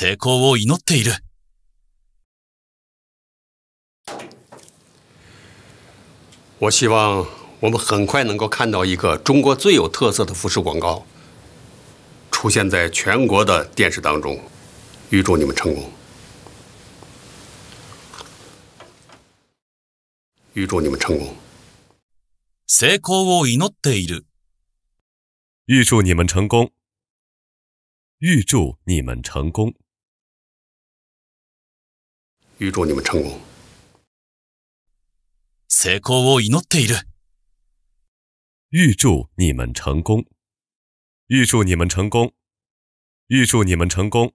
成功を祈っている。我希望我们很快能够看到一个中国最有特色的服饰广告出现在全国的电视当中。预祝你们成功！预祝你们成功！成功を祈っている。预祝你们成功！预祝你们成功！预祝你们成功！成功を祈っている。预祝你们成功！预祝你们成功！预祝你们成功！